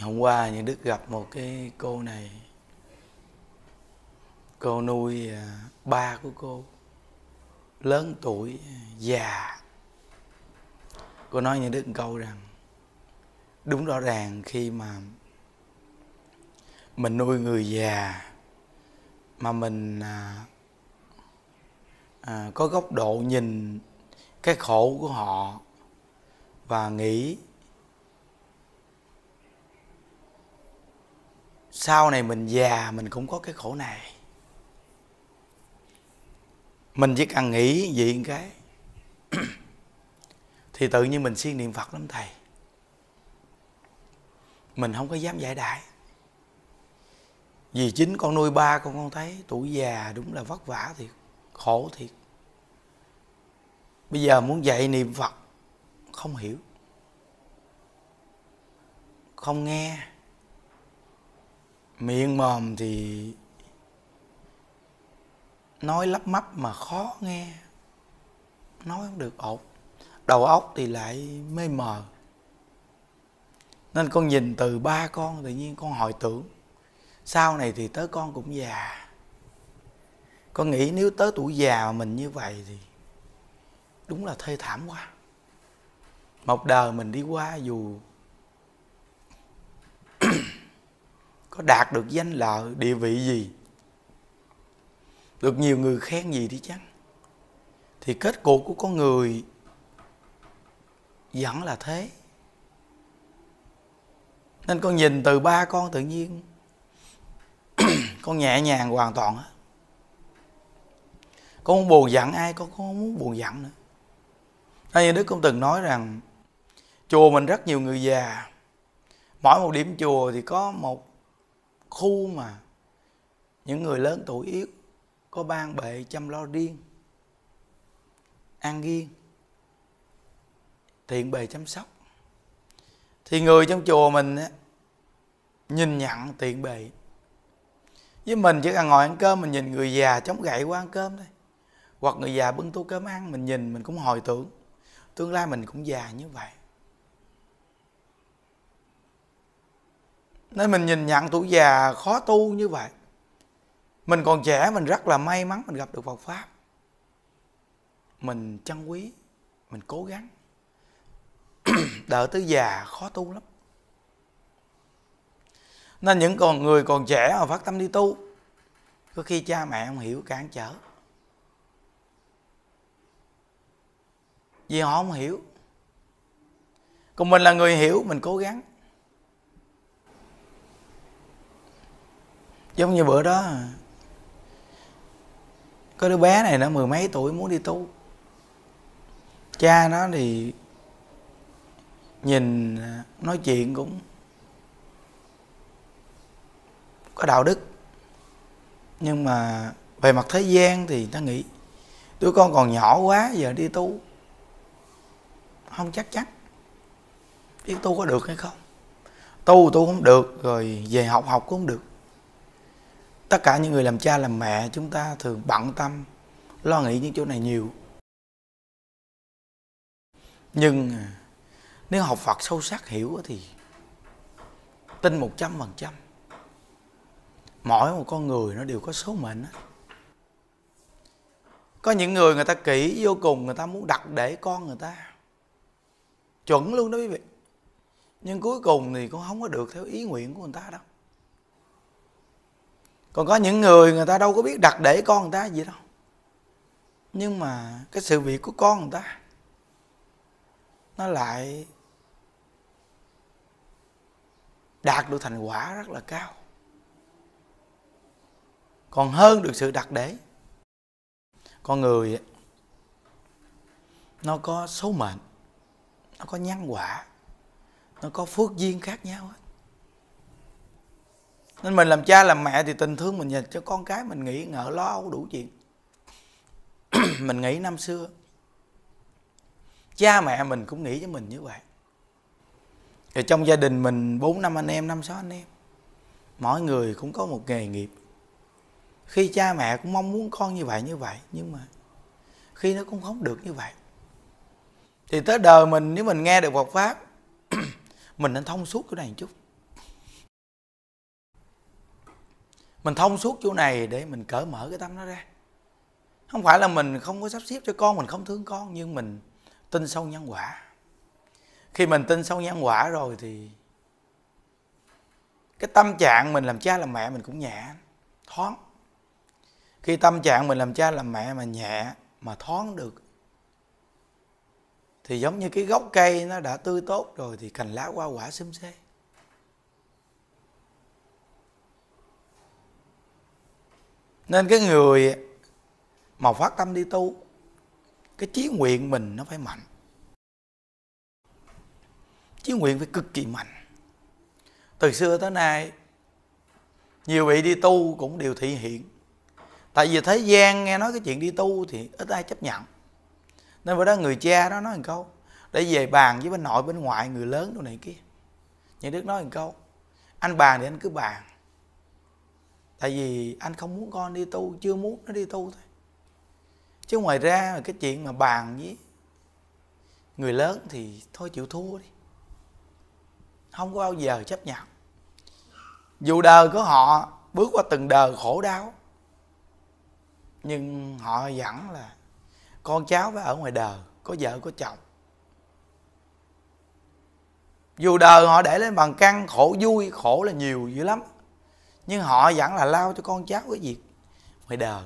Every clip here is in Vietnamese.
hôm qua những đức gặp một cái cô này cô nuôi à, ba của cô lớn tuổi già cô nói như đức một câu rằng đúng rõ ràng khi mà mình nuôi người già mà mình à, à, có góc độ nhìn cái khổ của họ và nghĩ sau này mình già mình cũng có cái khổ này mình chỉ cần nghĩ gì một cái thì tự nhiên mình siêng niệm phật lắm thầy mình không có dám giải đại vì chính con nuôi ba con con thấy tuổi già đúng là vất vả thiệt khổ thiệt bây giờ muốn dạy niệm phật không hiểu không nghe miệng mồm thì nói lắp mắp mà khó nghe nói không được ổn đầu óc thì lại mê mờ nên con nhìn từ ba con tự nhiên con hồi tưởng sau này thì tới con cũng già con nghĩ nếu tới tuổi già mà mình như vậy thì đúng là thê thảm quá một đời mình đi qua dù có đạt được danh lợi địa vị gì được nhiều người khen gì đi chăng thì kết cục của con người vẫn là thế nên con nhìn từ ba con tự nhiên con nhẹ nhàng hoàn toàn á con không buồn giận ai con không muốn buồn giận nữa hay đức cũng từng nói rằng chùa mình rất nhiều người già mỗi một điểm chùa thì có một khu mà những người lớn tuổi yếu có ban bệ chăm lo riêng ăn riêng thiện bề chăm sóc thì người trong chùa mình á, nhìn nhận tiện bề với mình chỉ cần ngồi ăn cơm mình nhìn người già chống gậy qua ăn cơm thôi hoặc người già bưng tô cơm ăn mình nhìn mình cũng hồi tưởng tương lai mình cũng già như vậy nên mình nhìn nhận tuổi già khó tu như vậy mình còn trẻ mình rất là may mắn mình gặp được Phật pháp mình trân quý mình cố gắng đợi tới già khó tu lắm nên những còn người còn trẻ mà phát tâm đi tu có khi cha mẹ không hiểu cản trở vì họ không hiểu còn mình là người hiểu mình cố gắng giống như bữa đó có đứa bé này nó mười mấy tuổi muốn đi tu cha nó thì nhìn nói chuyện cũng có đạo đức nhưng mà về mặt thế gian thì ta nghĩ đứa con còn nhỏ quá giờ đi tu không chắc chắn biết tu có được hay không tu tu không được rồi về học học cũng không được tất cả những người làm cha làm mẹ chúng ta thường bận tâm lo nghĩ những chỗ này nhiều nhưng à, nếu học Phật sâu sắc hiểu thì tin một trăm phần trăm mỗi một con người nó đều có số mệnh có những người người ta kỹ vô cùng người ta muốn đặt để con người ta chuẩn luôn đó quý vị nhưng cuối cùng thì cũng không có được theo ý nguyện của người ta đâu còn có những người người ta đâu có biết đặt để con người ta gì đâu nhưng mà cái sự việc của con người ta nó lại đạt được thành quả rất là cao còn hơn được sự đặt để con người nó có số mệnh nó có nhân quả nó có phước duyên khác nhau hết nên mình làm cha làm mẹ thì tình thương mình dành cho con cái mình nghĩ ngỡ lo âu đủ chuyện mình nghĩ năm xưa cha mẹ mình cũng nghĩ cho mình như vậy thì trong gia đình mình bốn năm anh em năm sáu anh em mỗi người cũng có một nghề nghiệp khi cha mẹ cũng mong muốn con như vậy như vậy nhưng mà khi nó cũng không được như vậy thì tới đời mình nếu mình nghe được Phật pháp mình nên thông suốt cái này một chút mình thông suốt chỗ này để mình cởi mở cái tâm nó ra không phải là mình không có sắp xếp cho con mình không thương con nhưng mình tin sâu nhân quả khi mình tin sâu nhân quả rồi thì cái tâm trạng mình làm cha làm mẹ mình cũng nhẹ thoáng khi tâm trạng mình làm cha làm mẹ mà nhẹ mà thoáng được thì giống như cái gốc cây nó đã tươi tốt rồi thì cành lá hoa quả xum xê nên cái người mà phát tâm đi tu cái chí nguyện mình nó phải mạnh chí nguyện phải cực kỳ mạnh từ xưa tới nay nhiều vị đi tu cũng đều thị hiện tại vì thế gian nghe nói cái chuyện đi tu thì ít ai chấp nhận nên bữa đó người cha đó nói một câu để về bàn với bên nội bên ngoại người lớn đồ này kia nhà đức nói một câu anh bàn thì anh cứ bàn tại vì anh không muốn con đi tu chưa muốn nó đi tu thôi chứ ngoài ra cái chuyện mà bàn với người lớn thì thôi chịu thua đi không có bao giờ chấp nhận dù đời của họ bước qua từng đời khổ đau nhưng họ vẫn là con cháu phải ở ngoài đời có vợ có chồng dù đời họ để lên bằng căn khổ vui khổ là nhiều dữ lắm nhưng họ vẫn là lao cho con cháu cái việc ngoài đời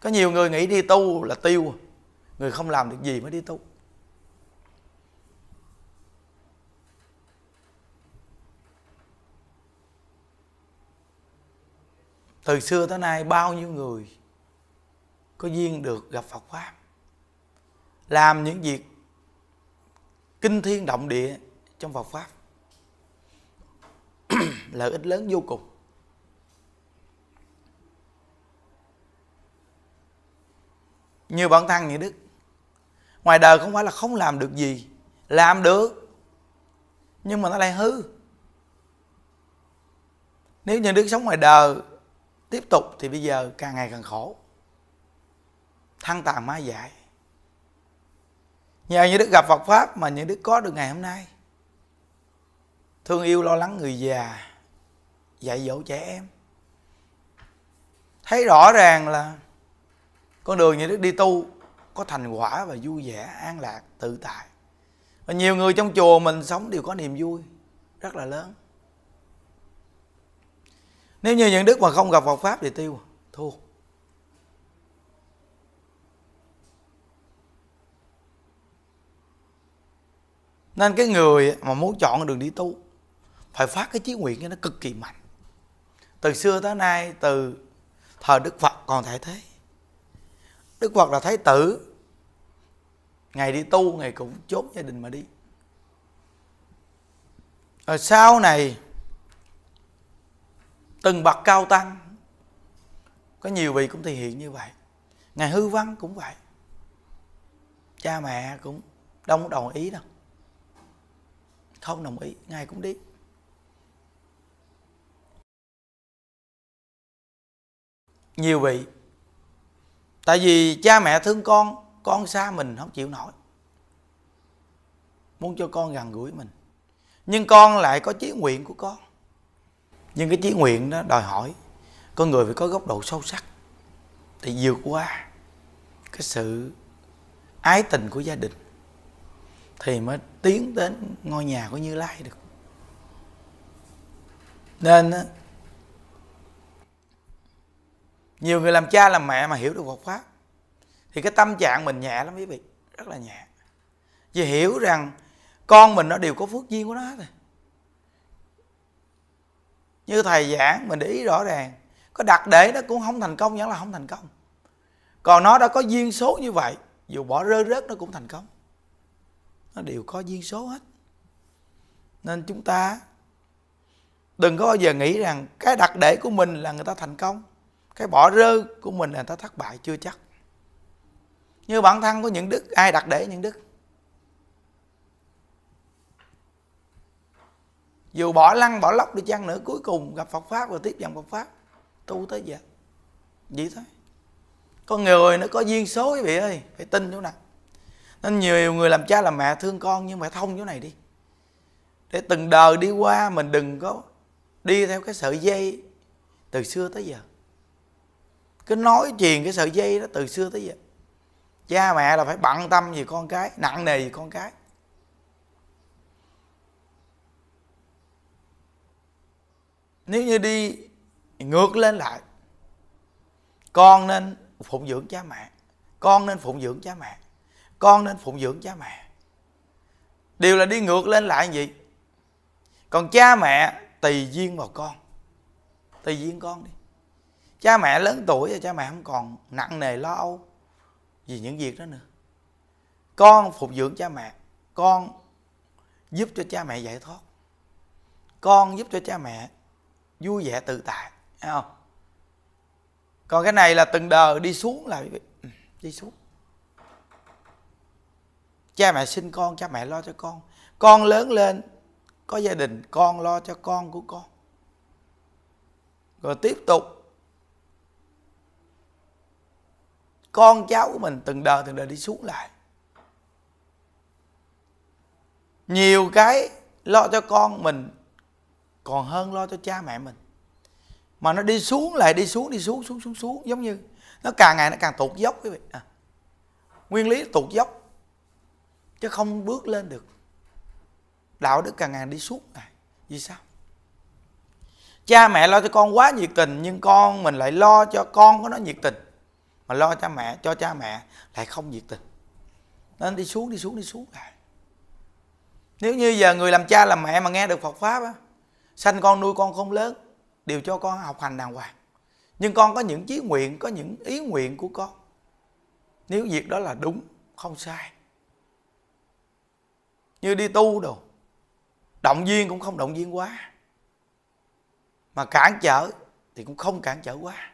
có nhiều người nghĩ đi tu là tiêu à. người không làm được gì mới đi tu từ xưa tới nay bao nhiêu người có duyên được gặp Phật pháp làm những việc kinh thiên động địa trong Phật pháp lợi ích lớn vô cùng như bản thân như đức ngoài đời không phải là không làm được gì làm được nhưng mà nó lại hư nếu như đức sống ngoài đời tiếp tục thì bây giờ càng ngày càng khổ thăng tàn ma dại nhờ như đức gặp phật pháp mà như đức có được ngày hôm nay thương yêu lo lắng người già dạy dỗ trẻ em thấy rõ ràng là con đường như đức đi tu có thành quả và vui vẻ an lạc tự tại và nhiều người trong chùa mình sống đều có niềm vui rất là lớn nếu như những đức mà không gặp Phật Pháp thì tiêu Thua Nên cái người mà muốn chọn đường đi tu phải phát cái chí nguyện cho nó cực kỳ mạnh từ xưa tới nay từ thời đức phật còn thể thế đức phật là thái tử ngày đi tu ngày cũng chốn gia đình mà đi rồi sau này từng bậc cao tăng có nhiều vị cũng thể hiện như vậy ngài hư văn cũng vậy cha mẹ cũng đông có đồng ý đâu không đồng ý ngài cũng đi nhiều vị tại vì cha mẹ thương con con xa mình không chịu nổi muốn cho con gần gũi mình nhưng con lại có chí nguyện của con nhưng cái chí nguyện đó đòi hỏi con người phải có góc độ sâu sắc để vượt qua cái sự ái tình của gia đình thì mới tiến đến ngôi nhà của như lai được nên nhiều người làm cha làm mẹ mà hiểu được Phật pháp thì cái tâm trạng mình nhẹ lắm quý vị rất là nhẹ vì hiểu rằng con mình nó đều có phước duyên của nó rồi như thầy giảng mình để ý rõ ràng có đặt để nó cũng không thành công vẫn là không thành công còn nó đã có duyên số như vậy dù bỏ rơi rớt nó cũng thành công nó đều có duyên số hết nên chúng ta đừng có bao giờ nghĩ rằng cái đặt để của mình là người ta thành công cái bỏ rơ của mình là ta thất bại chưa chắc như bản thân của những đức ai đặt để những đức dù bỏ lăn bỏ lóc đi chăng nữa cuối cùng gặp Phật pháp rồi tiếp nhận Phật pháp tu tới giờ vậy thôi con người nó có duyên số quý vị ơi phải tin chỗ này nên nhiều người làm cha làm mẹ thương con nhưng mà thông chỗ này đi để từng đời đi qua mình đừng có đi theo cái sợi dây từ xưa tới giờ cứ nói truyền cái sợi dây đó từ xưa tới giờ cha mẹ là phải bận tâm về con cái nặng nề về con cái nếu như đi ngược lên lại con nên phụng dưỡng cha mẹ con nên phụng dưỡng cha mẹ con nên phụng dưỡng cha mẹ đều là đi ngược lên lại gì còn cha mẹ tùy duyên vào con tùy duyên con đi cha mẹ lớn tuổi rồi cha mẹ không còn nặng nề lo âu vì những việc đó nữa con phục dưỡng cha mẹ con giúp cho cha mẹ giải thoát con giúp cho cha mẹ vui vẻ tự tại thấy không còn cái này là từng đời đi xuống là ừ, đi xuống cha mẹ sinh con cha mẹ lo cho con con lớn lên có gia đình con lo cho con của con rồi tiếp tục con cháu của mình từng đời từng đời đi xuống lại nhiều cái lo cho con mình còn hơn lo cho cha mẹ mình mà nó đi xuống lại đi xuống đi xuống xuống xuống xuống giống như nó càng ngày nó càng tụt dốc quý vị à. nguyên lý tụt dốc chứ không bước lên được đạo đức càng ngày đi xuống này vì sao cha mẹ lo cho con quá nhiệt tình nhưng con mình lại lo cho con của nó nhiệt tình mà lo cha mẹ cho cha mẹ lại không nhiệt tình nên đi xuống đi xuống đi xuống lại nếu như giờ người làm cha làm mẹ mà nghe được Phật pháp á sanh con nuôi con không lớn đều cho con học hành đàng hoàng nhưng con có những chí nguyện có những ý nguyện của con nếu việc đó là đúng không sai như đi tu đồ động viên cũng không động viên quá mà cản trở thì cũng không cản trở quá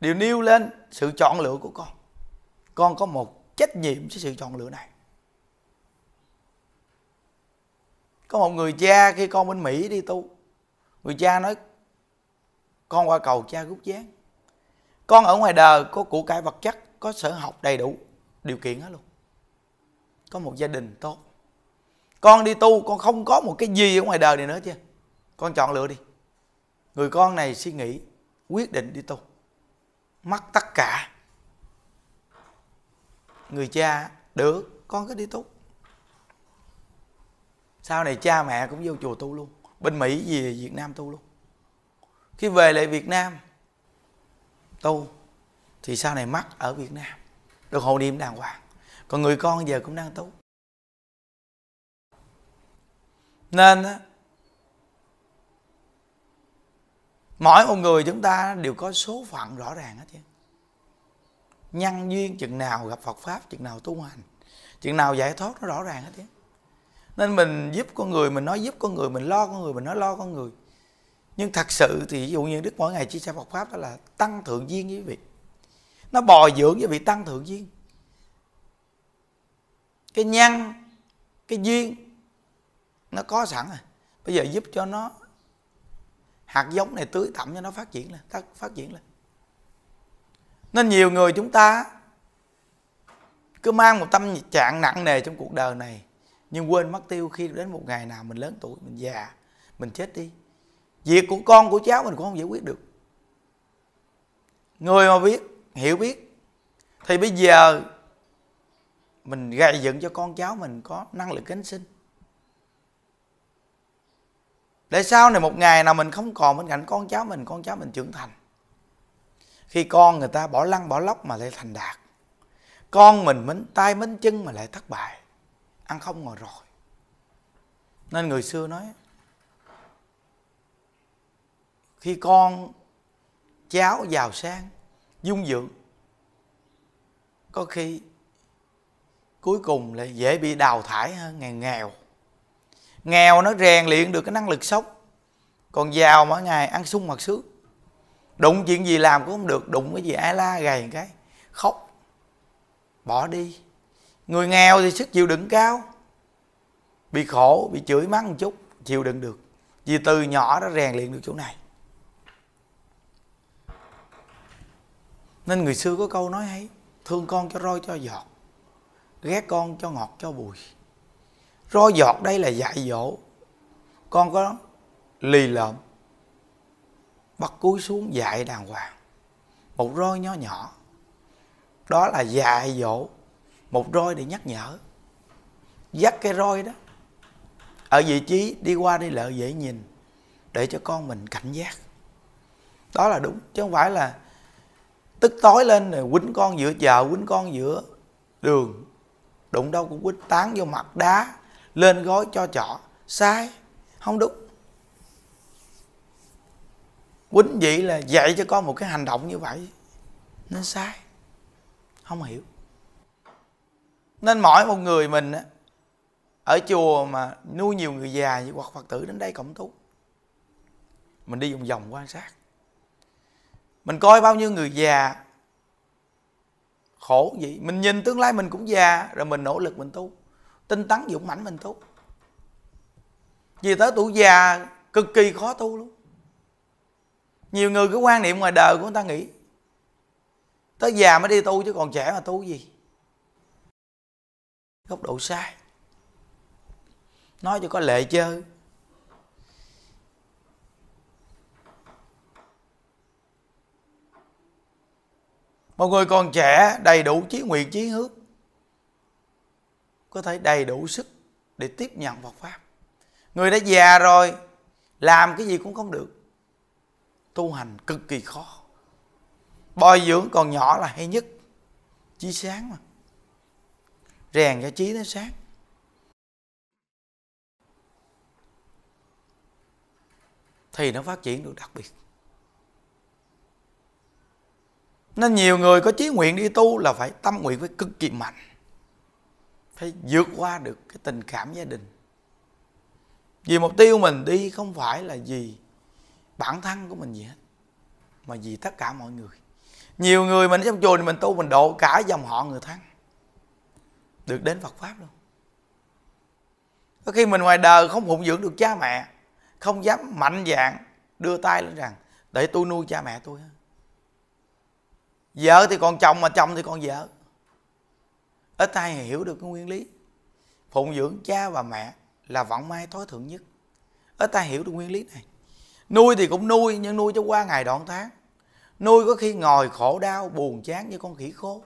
đều nêu lên sự chọn lựa của con con có một trách nhiệm với sự chọn lựa này có một người cha khi con bên mỹ đi tu người cha nói con qua cầu cha rút gián con ở ngoài đời có của cải vật chất có sở học đầy đủ điều kiện hết luôn có một gia đình tốt con đi tu con không có một cái gì ở ngoài đời này nữa chứ con chọn lựa đi người con này suy nghĩ quyết định đi tu mất tất cả người cha được con cứ đi tu sau này cha mẹ cũng vô chùa tu luôn bên mỹ về việt nam tu luôn khi về lại việt nam tu thì sau này mất ở việt nam được hộ niệm đàng hoàng còn người con giờ cũng đang tu nên mỗi một người chúng ta đều có số phận rõ ràng hết chứ nhân duyên chừng nào gặp phật pháp chừng nào tu hành chừng nào giải thoát nó rõ ràng hết chứ nên mình giúp con người mình nói giúp con người mình lo con người mình nói lo con người nhưng thật sự thì ví dụ như đức mỗi ngày chia sẻ phật pháp đó là tăng thượng duyên với quý vị nó bồi dưỡng với vị tăng thượng duyên cái nhân cái duyên nó có sẵn rồi à. bây giờ giúp cho nó hạt giống này tưới tẩm cho nó phát triển lên phát, phát triển lên nên nhiều người chúng ta cứ mang một tâm trạng nặng nề trong cuộc đời này nhưng quên mất tiêu khi đến một ngày nào mình lớn tuổi mình già mình chết đi việc của con của cháu mình cũng không giải quyết được người mà biết hiểu biết thì bây giờ mình gây dựng cho con cháu mình có năng lực cánh sinh để sau này một ngày nào mình không còn bên cạnh con cháu mình con cháu mình trưởng thành khi con người ta bỏ lăn bỏ lóc mà lại thành đạt con mình mến tay mến chân mà lại thất bại ăn không ngồi rồi nên người xưa nói khi con cháu giàu sang dung dưỡng có khi cuối cùng lại dễ bị đào thải hơn ngày nghèo nghèo nó rèn luyện được cái năng lực sống còn giàu mỗi ngày ăn sung mặc sướng đụng chuyện gì làm cũng không được đụng cái gì ai la gầy cái khóc bỏ đi người nghèo thì sức chịu đựng cao bị khổ bị chửi mắng một chút chịu đựng được vì từ nhỏ đã rèn luyện được chỗ này nên người xưa có câu nói ấy, thương con cho roi cho giọt ghét con cho ngọt cho bùi roi giọt đây là dạy dỗ con có lì lợm bắt cúi xuống dạy đàng hoàng một roi nhỏ nhỏ đó là dạy dỗ một roi để nhắc nhở dắt cái roi đó ở vị trí đi qua đi lại dễ nhìn để cho con mình cảnh giác đó là đúng chứ không phải là tức tối lên rồi quýnh con giữa chợ quýnh con giữa đường đụng đâu cũng quýnh tán vô mặt đá lên gói cho chọ sai không đúng quýnh vậy là dạy cho con một cái hành động như vậy nên sai không hiểu nên mỗi một người mình ở chùa mà nuôi nhiều người già như hoặc phật tử đến đây cộng tu mình đi vòng vòng quan sát mình coi bao nhiêu người già khổ vậy mình nhìn tương lai mình cũng già rồi mình nỗ lực mình tu tinh tấn dũng mãnh mình tu vì tới tuổi già cực kỳ khó tu luôn nhiều người cái quan niệm ngoài đời của người ta nghĩ tới già mới đi tu chứ còn trẻ mà tu gì góc độ sai nói cho có lệ chơi một người còn trẻ đầy đủ chí nguyện chí hướng có thể đầy đủ sức để tiếp nhận Phật Pháp. Người đã già rồi, làm cái gì cũng không được. Tu hành cực kỳ khó. Bồi dưỡng còn nhỏ là hay nhất. Chí sáng mà. Rèn cho trí nó sáng. Thì nó phát triển được đặc biệt. Nên nhiều người có chí nguyện đi tu là phải tâm nguyện phải cực kỳ mạnh phải vượt qua được cái tình cảm gia đình vì mục tiêu mình đi không phải là gì bản thân của mình gì hết mà vì tất cả mọi người nhiều người mình trong chùa thì mình tu mình độ cả dòng họ người thân được đến Phật pháp luôn có khi mình ngoài đời không phụng dưỡng được cha mẹ không dám mạnh dạn đưa tay lên rằng để tôi nuôi cha mẹ tôi vợ thì còn chồng mà chồng thì còn vợ ít ai hiểu được cái nguyên lý phụng dưỡng cha và mẹ là vọng mai tối thượng nhất ít ai hiểu được nguyên lý này nuôi thì cũng nuôi nhưng nuôi cho qua ngày đoạn tháng nuôi có khi ngồi khổ đau buồn chán như con khỉ khô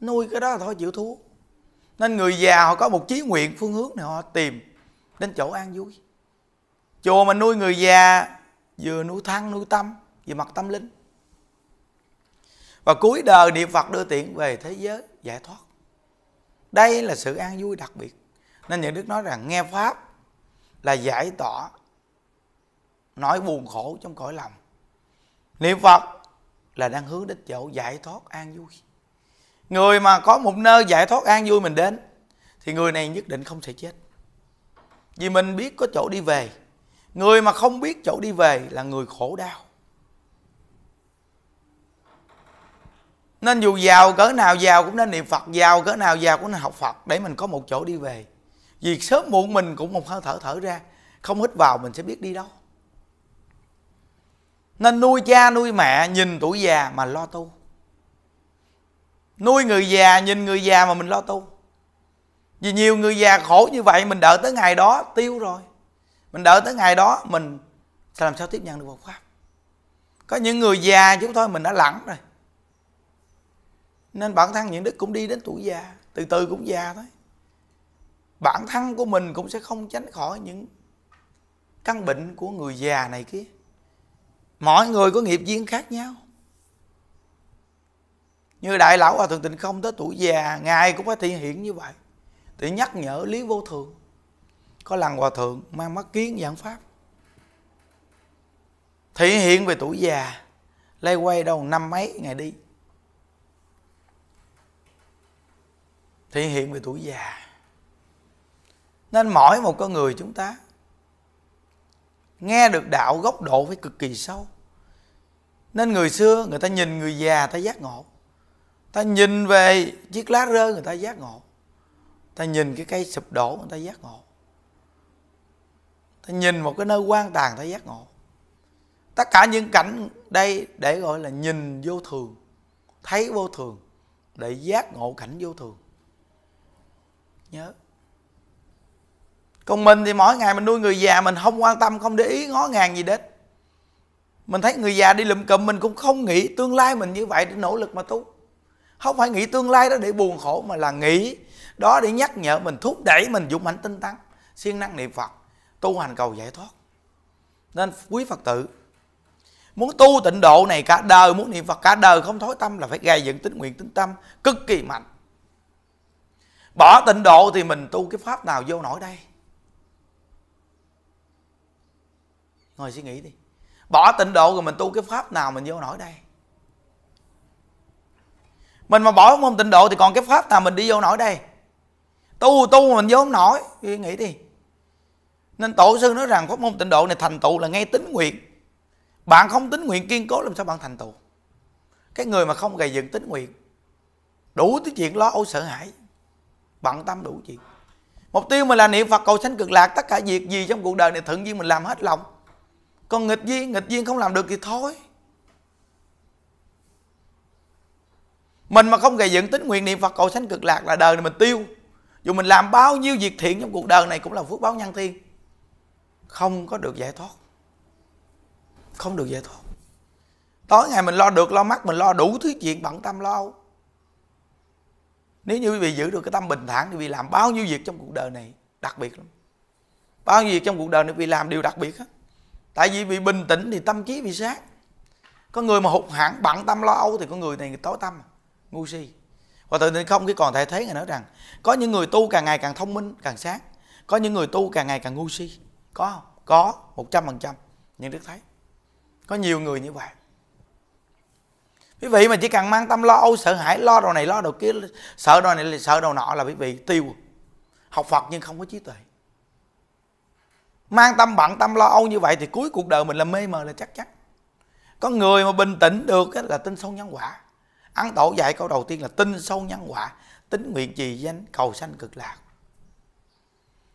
nuôi cái đó là thôi chịu thua nên người già họ có một chí nguyện phương hướng này họ tìm đến chỗ an vui chùa mà nuôi người già vừa nuôi thân nuôi tâm về mặt tâm linh và cuối đời niệm phật đưa tiện về thế giới giải thoát đây là sự an vui đặc biệt nên những đức nói rằng nghe pháp là giải tỏa nỗi buồn khổ trong cõi lòng niệm phật là đang hướng đến chỗ giải thoát an vui người mà có một nơi giải thoát an vui mình đến thì người này nhất định không thể chết vì mình biết có chỗ đi về người mà không biết chỗ đi về là người khổ đau nên dù giàu cỡ nào giàu cũng nên niệm phật giàu cỡ nào giàu cũng nên học phật để mình có một chỗ đi về vì sớm muộn mình cũng một hơi thở thở ra không hít vào mình sẽ biết đi đâu nên nuôi cha nuôi mẹ nhìn tuổi già mà lo tu nuôi người già nhìn người già mà mình lo tu vì nhiều người già khổ như vậy mình đợi tới ngày đó tiêu rồi mình đợi tới ngày đó mình sẽ làm sao tiếp nhận được một pháp có những người già chúng tôi mình đã lẳng rồi nên bản thân những đức cũng đi đến tuổi già từ từ cũng già thôi bản thân của mình cũng sẽ không tránh khỏi những căn bệnh của người già này kia mọi người có nghiệp duyên khác nhau như đại lão hòa thượng tịnh không tới tuổi già ngài cũng phải thể hiện như vậy thì nhắc nhở lý vô thường có lần hòa thượng mang mắt kiến giảng pháp thể hiện về tuổi già lay quay đâu năm mấy ngày đi thể hiện về tuổi già nên mỗi một con người chúng ta nghe được đạo góc độ phải cực kỳ sâu nên người xưa người ta nhìn người già ta giác ngộ ta nhìn về chiếc lá rơi người ta giác ngộ ta nhìn cái cây sụp đổ người ta giác ngộ ta nhìn một cái nơi quan tàn ta giác ngộ tất cả những cảnh đây để gọi là nhìn vô thường thấy vô thường để giác ngộ cảnh vô thường nhớ còn mình thì mỗi ngày mình nuôi người già mình không quan tâm không để ý ngó ngàng gì đến mình thấy người già đi lụm cụm mình cũng không nghĩ tương lai mình như vậy để nỗ lực mà tu không phải nghĩ tương lai đó để buồn khổ mà là nghĩ đó để nhắc nhở mình thúc đẩy mình dũng mạnh tinh tấn siêng năng niệm phật tu hành cầu giải thoát nên quý phật tử muốn tu tịnh độ này cả đời muốn niệm phật cả đời không thối tâm là phải gây dựng tính nguyện tính tâm cực kỳ mạnh Bỏ tịnh độ thì mình tu cái pháp nào vô nổi đây Ngồi suy nghĩ đi Bỏ tịnh độ rồi mình tu cái pháp nào mình vô nổi đây Mình mà bỏ môn tịnh độ thì còn cái pháp nào mình đi vô nổi đây Tu tu mình vô không nổi Suy nghĩ đi Nên tổ sư nói rằng pháp môn tịnh độ này thành tựu là ngay tính nguyện Bạn không tính nguyện kiên cố làm sao bạn thành tựu Cái người mà không gầy dựng tính nguyện Đủ thứ chuyện lo âu sợ hãi bận tâm đủ chuyện mục tiêu mình là niệm phật cầu sanh cực lạc tất cả việc gì trong cuộc đời này thuận duyên mình làm hết lòng còn nghịch duyên nghịch duyên không làm được thì thôi mình mà không gây dựng tính nguyện niệm phật cầu sanh cực lạc là đời này mình tiêu dù mình làm bao nhiêu việc thiện trong cuộc đời này cũng là phước báo nhân thiên không có được giải thoát không được giải thoát tối ngày mình lo được lo mắt mình lo đủ thứ chuyện bận tâm lo nếu như quý vị giữ được cái tâm bình thản thì quý vị làm bao nhiêu việc trong cuộc đời này đặc biệt lắm bao nhiêu việc trong cuộc đời này quý vị làm điều đặc biệt hết tại vì bị bình tĩnh thì tâm trí bị sáng có người mà hụt hẳn bận tâm lo âu thì con người này tối tâm ngu si và tự nhiên không khi còn thể thấy người nói rằng có những người tu càng ngày càng thông minh càng sáng có những người tu càng ngày càng ngu si có không có một trăm phần trăm nhưng đức thấy có nhiều người như vậy quý vị mà chỉ cần mang tâm lo âu sợ hãi lo đầu này lo đầu kia sợ đầu này sợ đầu nọ là quý vị tiêu học phật nhưng không có trí tuệ mang tâm bận tâm lo âu như vậy thì cuối cuộc đời mình là mê mờ là chắc chắn có người mà bình tĩnh được là tin sâu nhân quả ăn tổ dạy câu đầu tiên là tin sâu nhân quả tính nguyện trì danh cầu sanh cực lạc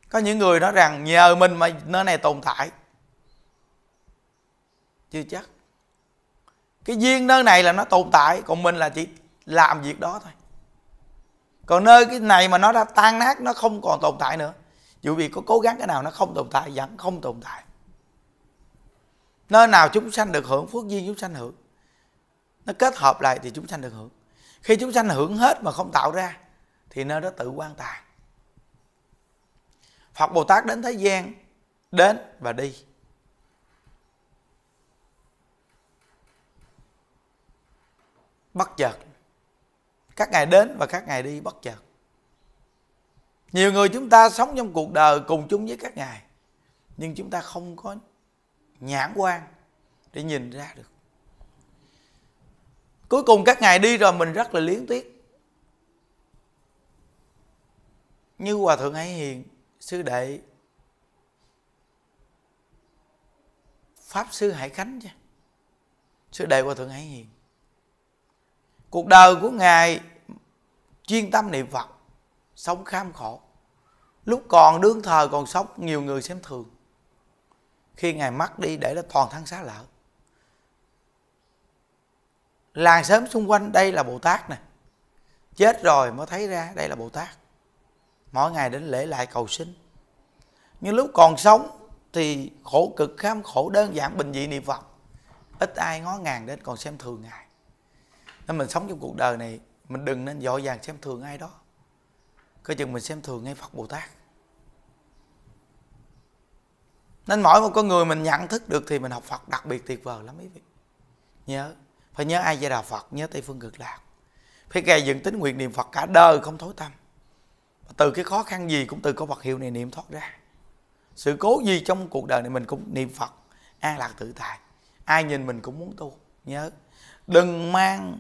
có những người nói rằng nhờ mình mà nơi này tồn tại chưa chắc cái duyên nơi này là nó tồn tại còn mình là chỉ làm việc đó thôi còn nơi cái này mà nó đã tan nát nó không còn tồn tại nữa dù vì có cố gắng cái nào nó không tồn tại vẫn không tồn tại nơi nào chúng sanh được hưởng phước duyên chúng sanh hưởng nó kết hợp lại thì chúng sanh được hưởng khi chúng sanh hưởng hết mà không tạo ra thì nơi đó tự quan tài phật bồ tát đến thế gian đến và đi bất chợt các ngày đến và các ngày đi bất chợt nhiều người chúng ta sống trong cuộc đời cùng chung với các ngài nhưng chúng ta không có nhãn quan để nhìn ra được cuối cùng các ngài đi rồi mình rất là liếng tiếc như hòa thượng hải hiền sư đệ pháp sư hải khánh chứ sư đệ hòa thượng hải hiền cuộc đời của ngài chuyên tâm niệm phật sống kham khổ lúc còn đương thời còn sống nhiều người xem thường khi ngài mất đi để là toàn thân xá lợi làng sớm xung quanh đây là bồ tát nè chết rồi mới thấy ra đây là bồ tát mỗi ngày đến lễ lại cầu sinh nhưng lúc còn sống thì khổ cực kham khổ đơn giản bình dị niệm phật ít ai ngó ngàng đến còn xem thường ngài nên mình sống trong cuộc đời này mình đừng nên dò vàng xem thường ai đó coi chừng mình xem thường ngay phật bồ tát nên mỗi một con người mình nhận thức được thì mình học phật đặc biệt tuyệt vời lắm quý vị nhớ phải nhớ ai gia đà phật nhớ tây phương cực lạc phải gầy dựng tính nguyện niệm phật cả đời không thối tâm từ cái khó khăn gì cũng từ có vật hiệu này niệm thoát ra sự cố gì trong cuộc đời này mình cũng niệm phật an lạc tự tại ai nhìn mình cũng muốn tu nhớ đừng mang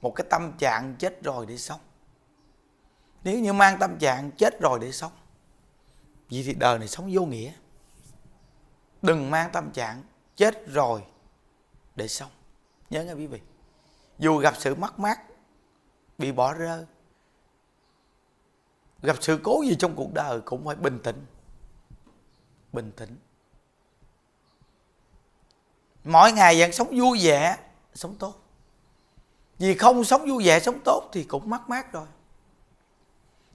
một cái tâm trạng chết rồi để sống nếu như mang tâm trạng chết rồi để sống vậy thì đời này sống vô nghĩa đừng mang tâm trạng chết rồi để sống nhớ nghe quý vị dù gặp sự mất mát bị bỏ rơi gặp sự cố gì trong cuộc đời cũng phải bình tĩnh bình tĩnh mỗi ngày vẫn sống vui vẻ sống tốt vì không sống vui vẻ sống tốt thì cũng mất mát rồi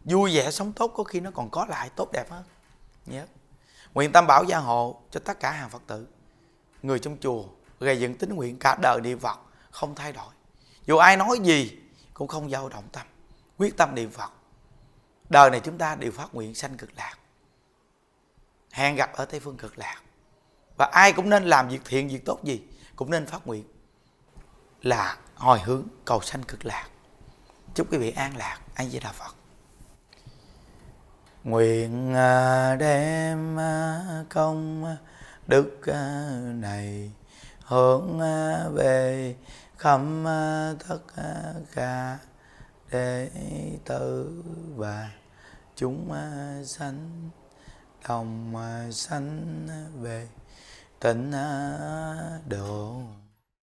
vui vẻ sống tốt có khi nó còn có lại tốt đẹp hơn nhớ nguyện tam bảo gia hộ cho tất cả hàng phật tử người trong chùa gây dựng tín nguyện cả đời niệm phật không thay đổi dù ai nói gì cũng không dao động tâm quyết tâm niệm phật đời này chúng ta đều phát nguyện sanh cực lạc hẹn gặp ở tây phương cực lạc và ai cũng nên làm việc thiện việc tốt gì cũng nên phát nguyện là hồi hướng cầu sanh cực lạc chúc quý vị an lạc an di đà phật nguyện à, đem à, công đức à, này hướng về khắp tất cả đệ tử và chúng sanh đồng sanh về tịnh độ